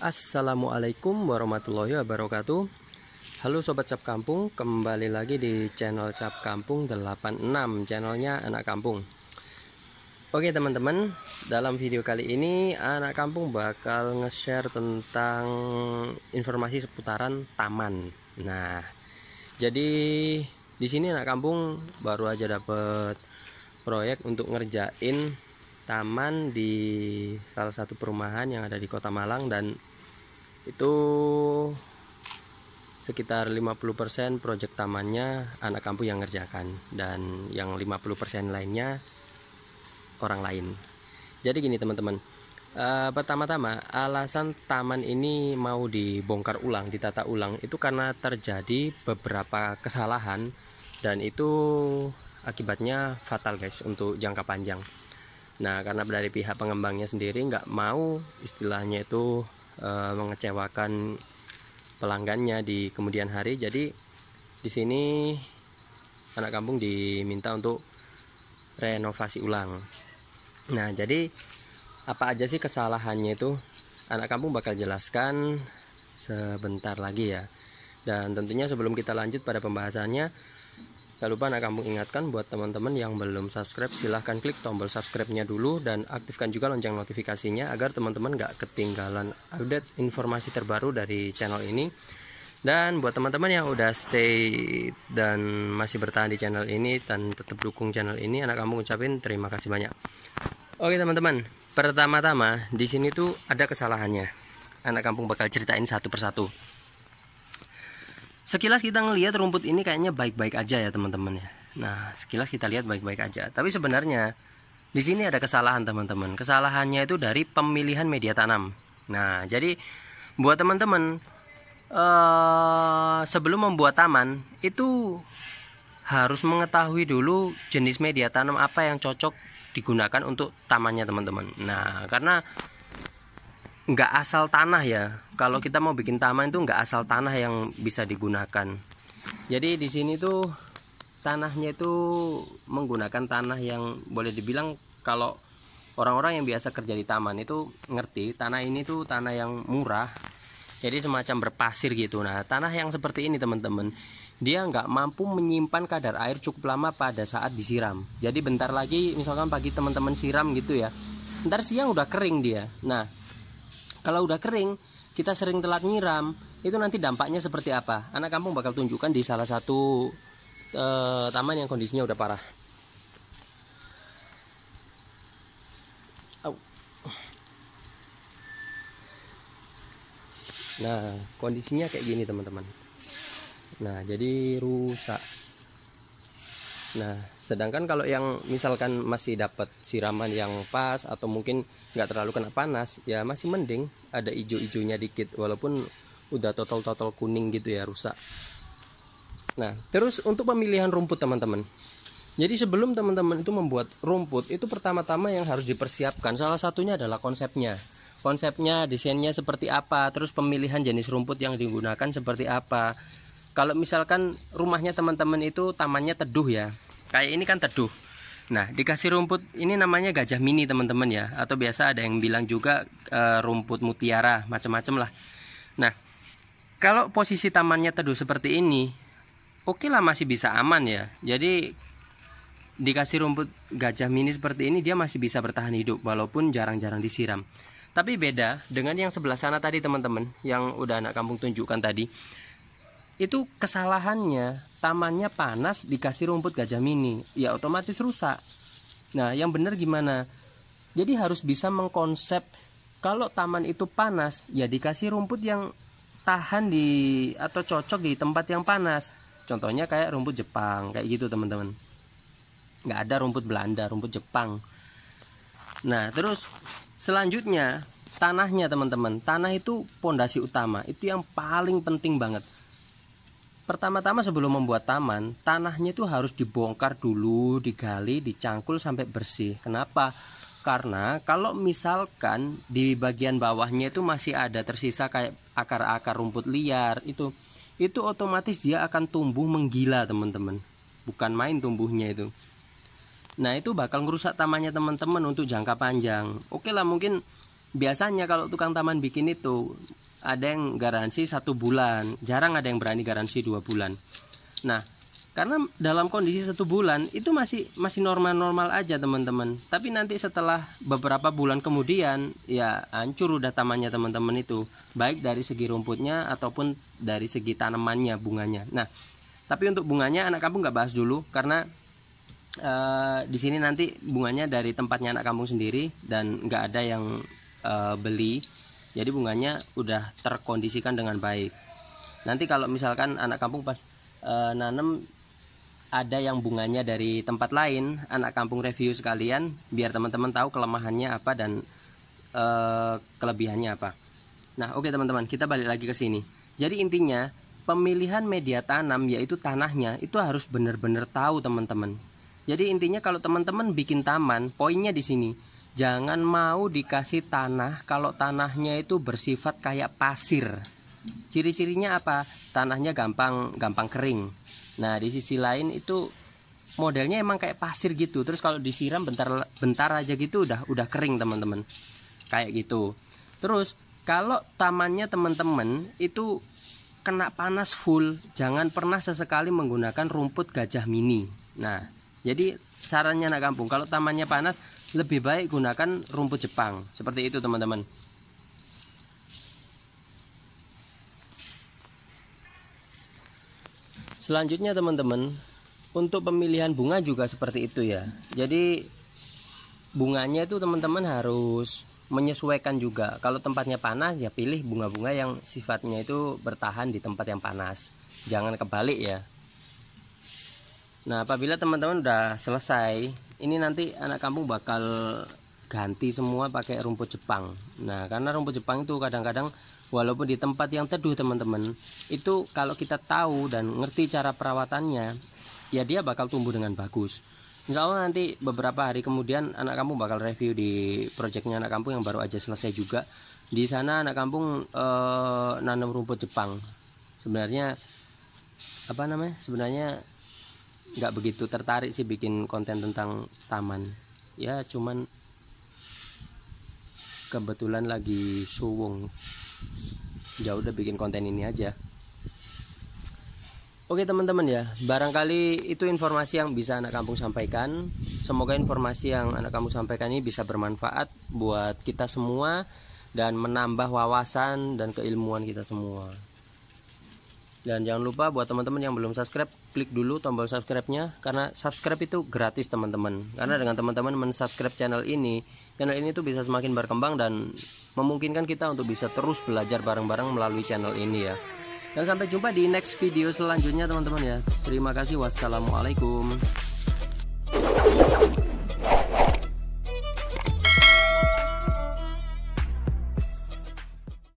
Assalamualaikum warahmatullahi wabarakatuh Halo Sobat Cap Kampung Kembali lagi di channel Cap Kampung 86 Channelnya Anak Kampung Oke teman-teman Dalam video kali ini Anak Kampung bakal nge-share tentang Informasi seputaran taman Nah Jadi di sini anak kampung baru aja dapet proyek untuk ngerjain taman di salah satu perumahan yang ada di Kota Malang dan itu sekitar 50% proyek tamannya anak kampung yang ngerjakan dan yang 50% lainnya orang lain. Jadi gini teman-teman. E, pertama-tama alasan taman ini mau dibongkar ulang, ditata ulang itu karena terjadi beberapa kesalahan dan itu akibatnya fatal guys untuk jangka panjang. Nah karena dari pihak pengembangnya sendiri nggak mau istilahnya itu uh, mengecewakan pelanggannya di kemudian hari. Jadi di sini anak kampung diminta untuk renovasi ulang. Nah, jadi apa aja sih kesalahannya itu anak kampung bakal jelaskan sebentar lagi ya. Dan tentunya sebelum kita lanjut pada pembahasannya, Gak lupa anak kampung ingatkan buat teman-teman yang belum subscribe silahkan klik tombol subscribe-nya dulu dan aktifkan juga lonceng notifikasinya agar teman-teman gak ketinggalan update informasi terbaru dari channel ini. Dan buat teman-teman yang udah stay dan masih bertahan di channel ini dan tetap dukung channel ini anak kampung ucapin terima kasih banyak. Oke teman-teman, pertama-tama di sini tuh ada kesalahannya. Anak kampung bakal ceritain satu persatu sekilas kita ngelihat rumput ini kayaknya baik-baik aja ya teman-teman ya. Nah, sekilas kita lihat baik-baik aja. Tapi sebenarnya di sini ada kesalahan teman-teman. Kesalahannya itu dari pemilihan media tanam. Nah, jadi buat teman-teman eh, sebelum membuat taman itu harus mengetahui dulu jenis media tanam apa yang cocok digunakan untuk tamannya teman-teman. Nah, karena nggak asal tanah ya kalau kita mau bikin taman itu nggak asal tanah yang bisa digunakan jadi di sini tuh tanahnya itu menggunakan tanah yang boleh dibilang kalau orang-orang yang biasa kerja di taman itu ngerti tanah ini tuh tanah yang murah jadi semacam berpasir gitu nah tanah yang seperti ini teman-teman dia nggak mampu menyimpan kadar air cukup lama pada saat disiram. Jadi bentar lagi misalkan pagi teman-teman siram gitu ya, ntar siang udah kering dia. Nah kalau udah kering, kita sering telat nyiram, itu nanti dampaknya seperti apa? Anak kampung bakal tunjukkan di salah satu e, taman yang kondisinya udah parah. Nah, kondisinya kayak gini, teman-teman. Nah, jadi rusak. Nah, sedangkan kalau yang misalkan masih dapat siraman yang pas atau mungkin nggak terlalu kena panas, ya masih mending ada ijo-ijonya dikit walaupun udah total-total kuning gitu ya rusak. Nah, terus untuk pemilihan rumput teman-teman. Jadi sebelum teman-teman itu membuat rumput itu pertama-tama yang harus dipersiapkan salah satunya adalah konsepnya. Konsepnya, desainnya seperti apa, terus pemilihan jenis rumput yang digunakan seperti apa kalau misalkan rumahnya teman-teman itu tamannya teduh ya kayak ini kan teduh nah dikasih rumput ini namanya gajah mini teman-teman ya atau biasa ada yang bilang juga e, rumput mutiara macam-macam lah nah kalau posisi tamannya teduh seperti ini oke okay lah masih bisa aman ya jadi dikasih rumput gajah mini seperti ini dia masih bisa bertahan hidup walaupun jarang-jarang disiram tapi beda dengan yang sebelah sana tadi teman-teman yang udah anak kampung tunjukkan tadi itu kesalahannya tamannya panas dikasih rumput gajah mini ya otomatis rusak nah yang benar gimana jadi harus bisa mengkonsep kalau taman itu panas ya dikasih rumput yang tahan di atau cocok di tempat yang panas contohnya kayak rumput Jepang kayak gitu teman-teman nggak ada rumput Belanda rumput Jepang nah terus selanjutnya tanahnya teman-teman tanah itu pondasi utama itu yang paling penting banget Pertama-tama sebelum membuat taman, tanahnya itu harus dibongkar dulu, digali, dicangkul sampai bersih. Kenapa? Karena kalau misalkan di bagian bawahnya itu masih ada tersisa kayak akar-akar rumput liar itu, itu otomatis dia akan tumbuh menggila teman-teman. Bukan main tumbuhnya itu. Nah itu bakal ngerusak tamannya teman-teman untuk jangka panjang. Oke lah mungkin biasanya kalau tukang taman bikin itu ada yang garansi satu bulan jarang ada yang berani garansi dua bulan nah karena dalam kondisi satu bulan itu masih masih normal-normal aja teman-teman tapi nanti setelah beberapa bulan kemudian ya hancur udah tamannya teman-teman itu baik dari segi rumputnya ataupun dari segi tanamannya bunganya nah tapi untuk bunganya anak kampung nggak bahas dulu karena uh, di sini nanti bunganya dari tempatnya anak kampung sendiri dan nggak ada yang uh, beli jadi bunganya udah terkondisikan dengan baik nanti kalau misalkan anak kampung pas e, eh, nanam ada yang bunganya dari tempat lain anak kampung review sekalian biar teman-teman tahu kelemahannya apa dan e, kelebihannya apa nah oke okay, teman-teman kita balik lagi ke sini jadi intinya pemilihan media tanam yaitu tanahnya itu harus benar-benar tahu teman-teman jadi intinya kalau teman-teman bikin taman poinnya di sini Jangan mau dikasih tanah kalau tanahnya itu bersifat kayak pasir. Ciri-cirinya apa? Tanahnya gampang gampang kering. Nah, di sisi lain itu modelnya emang kayak pasir gitu. Terus kalau disiram bentar bentar aja gitu udah udah kering, teman-teman. Kayak gitu. Terus kalau tamannya teman-teman itu kena panas full, jangan pernah sesekali menggunakan rumput gajah mini. Nah, jadi sarannya anak kampung kalau tamannya panas lebih baik gunakan rumput Jepang. Seperti itu teman-teman. Selanjutnya teman-teman, untuk pemilihan bunga juga seperti itu ya. Jadi bunganya itu teman-teman harus menyesuaikan juga. Kalau tempatnya panas ya pilih bunga-bunga yang sifatnya itu bertahan di tempat yang panas. Jangan kebalik ya. Nah, apabila teman-teman udah selesai, ini nanti anak kampung bakal ganti semua pakai rumput Jepang. Nah, karena rumput Jepang itu kadang-kadang walaupun di tempat yang teduh teman-teman, itu kalau kita tahu dan ngerti cara perawatannya, ya dia bakal tumbuh dengan bagus. Insya Allah nanti beberapa hari kemudian anak kampung bakal review di proyeknya anak kampung yang baru aja selesai juga. Di sana anak kampung eh, nanam rumput Jepang. Sebenarnya apa namanya? Sebenarnya nggak begitu tertarik sih bikin konten tentang taman ya cuman kebetulan lagi suwung ya udah bikin konten ini aja Oke teman-teman ya, barangkali itu informasi yang bisa anak kampung sampaikan. Semoga informasi yang anak kampung sampaikan ini bisa bermanfaat buat kita semua dan menambah wawasan dan keilmuan kita semua. Dan jangan lupa buat teman-teman yang belum subscribe, klik dulu tombol subscribe-nya karena subscribe itu gratis teman-teman. Karena dengan teman-teman mensubscribe channel ini, channel ini tuh bisa semakin berkembang dan memungkinkan kita untuk bisa terus belajar bareng-bareng melalui channel ini ya. Dan sampai jumpa di next video selanjutnya teman-teman ya. Terima kasih. Wassalamualaikum.